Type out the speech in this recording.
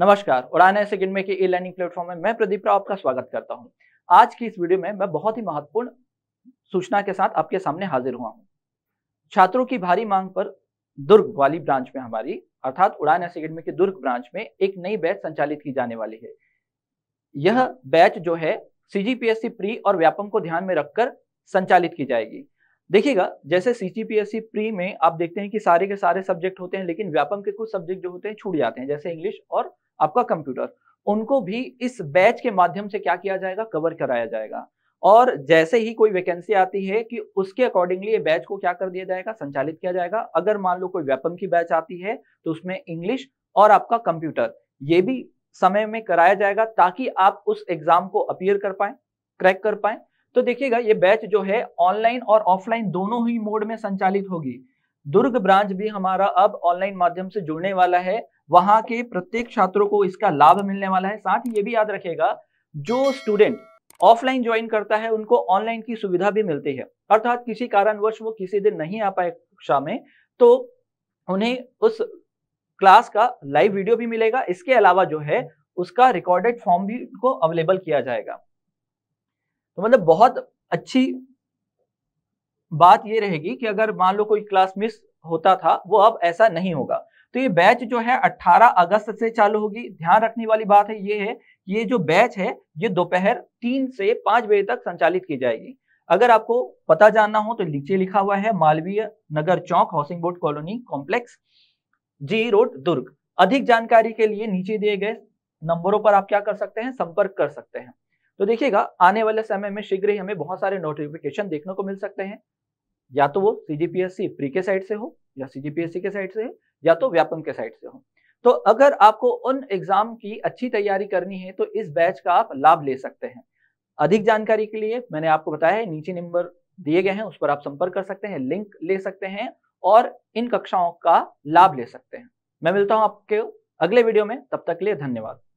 नमस्कार और आने सेकंड में के ई लर्निंग प्लेटफॉर्म में मैं प्रदीप राव आपका स्वागत करता हूं आज की इस वीडियो में मैं बहुत ही महत्वपूर्ण सूचना के साथ आपके सामने हाजिर हुआ हूं छात्रों की भारी मांग पर दुर्ग वाली ब्रांच में हमारी अर्थात उड़ान एस अकेडमी के दुर्ग ब्रांच में एक नई बैच संचालित की जाने वाली है यह बैच जो है सी प्री और व्यापम को ध्यान में रखकर संचालित की जाएगी देखिएगा जैसे सी प्री में आप देखते हैं कि सारे के सारे सब्जेक्ट होते हैं लेकिन व्यापम के कुछ सब्जेक्ट जो होते हैं छूट जाते हैं जैसे इंग्लिश और आपका कंप्यूटर उनको भी इस बैच के माध्यम से क्या किया जाएगा कवर कराया जाएगा और जैसे ही कोई वैकेंसी आती है कि उसके अकॉर्डिंगली ये बैच को क्या कर दिया जाएगा संचालित किया जाएगा अगर मान लो कोई व्यापम की बैच आती है तो उसमें इंग्लिश और आपका कंप्यूटर ये भी समय में कराया जाएगा ताकि आप उस एग्जाम को अपियर कर पाए क्रैक कर पाए तो देखिएगा ये बैच जो है ऑनलाइन और ऑफलाइन दोनों ही मोड में संचालित होगी दुर्ग ब्रांच भी हमारा अब ऑनलाइन माध्यम से जुड़ने वाला है वहां के प्रत्येक छात्रों को इसका लाभ मिलने वाला है साथ ही ये भी याद रखेगा जो स्टूडेंट ऑफलाइन ज्वाइन करता है उनको ऑनलाइन की सुविधा भी मिलती है अर्थात किसी कारणवश वो किसी दिन नहीं आ पाए कक्षा में तो उन्हें उस क्लास का लाइव वीडियो भी मिलेगा इसके अलावा जो है उसका रिकॉर्डेड फॉर्म भी उनको अवेलेबल किया जाएगा तो मतलब बहुत अच्छी बात ये रहेगी कि अगर मान लो कोई क्लास मिस होता था वो अब ऐसा नहीं होगा तो ये बैच जो है 18 अगस्त से चालू होगी ध्यान रखने वाली बात है ये है ये जो बैच है ये दोपहर तीन से पांच बजे तक संचालित की जाएगी अगर आपको पता जानना हो तो नीचे लिखा हुआ है मालवीय नगर चौक housing board colony complex G road Durg अधिक जानकारी के लिए नीचे दिए गए नंबरों पर आप क्या कर सकते हैं संपर्क कर सकते हैं तो देखिएगा आने वाले समय में शीघ्र ही हमें बहुत सारे नोटिफिकेशन देखने को मिल सकते हैं या तो वो सीजीपीएससी प्री के साइड से हो या सीजीपीएससी के साइड से हो या तो व्यापम के साइड से हो तो अगर आपको उन एग्जाम की अच्छी तैयारी करनी है तो इस बैच का आप लाभ ले सकते हैं अधिक जानकारी के लिए मैंने आपको बताया है नीचे नंबर दिए गए हैं उस पर आप संपर्क कर सकते हैं लिंक ले सकते हैं और इन कक्षाओं का लाभ ले सकते हैं मैं मिलता हूं आपके अगले वीडियो में तब तक के लिए धन्यवाद